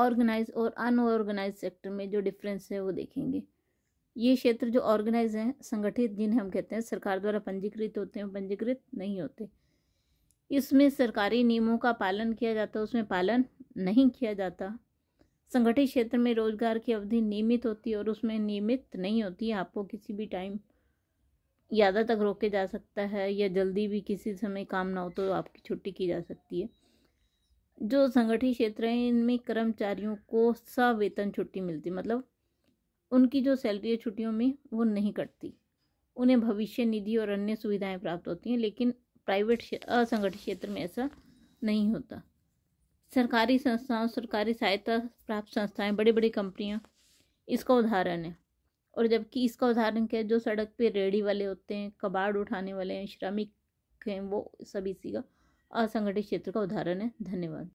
organise और unorganised sector में जो डिफरेंस है वो देखेंगे ये क्षेत्र जो ऑर्गेनाइज हैं संगठित जिन्हें हम कहते हैं सरकार द्वारा पंजीकृत होते हैं पंजीकृत नहीं होते इसमें सरकारी नियमों का पालन किया जाता है उसमें पालन नहीं किया जाता संगठित क्षेत्र में रोजगार की अवधि नियमित होती है और उसमें नियमित नहीं होती है आपको किसी भी टाइम ज़्यादा तक रोके जा सकता है या जल्दी भी किसी समय काम ना हो तो आपकी छुट्टी की जा सकती है जो संगठित क्षेत्र हैं इनमें कर्मचारियों को सवेतन छुट्टी मिलती मतलब उनकी जो सैलरी है छुट्टियों में वो नहीं कटती उन्हें भविष्य निधि और अन्य सुविधाएं प्राप्त होती हैं लेकिन प्राइवेट असंगठित क्षेत्र में ऐसा नहीं होता सरकारी संस्थाओं सरकारी सहायता प्राप्त संस्थाएं बड़ी बड़ी कंपनियां इसका उदाहरण है और जबकि इसका उदाहरण क्या है जो सड़क पे रेडी वाले होते हैं कबाड़ उठाने वाले हैं श्रमिक हैं वो सब इसी का असंगठित क्षेत्र का उदाहरण है धन्यवाद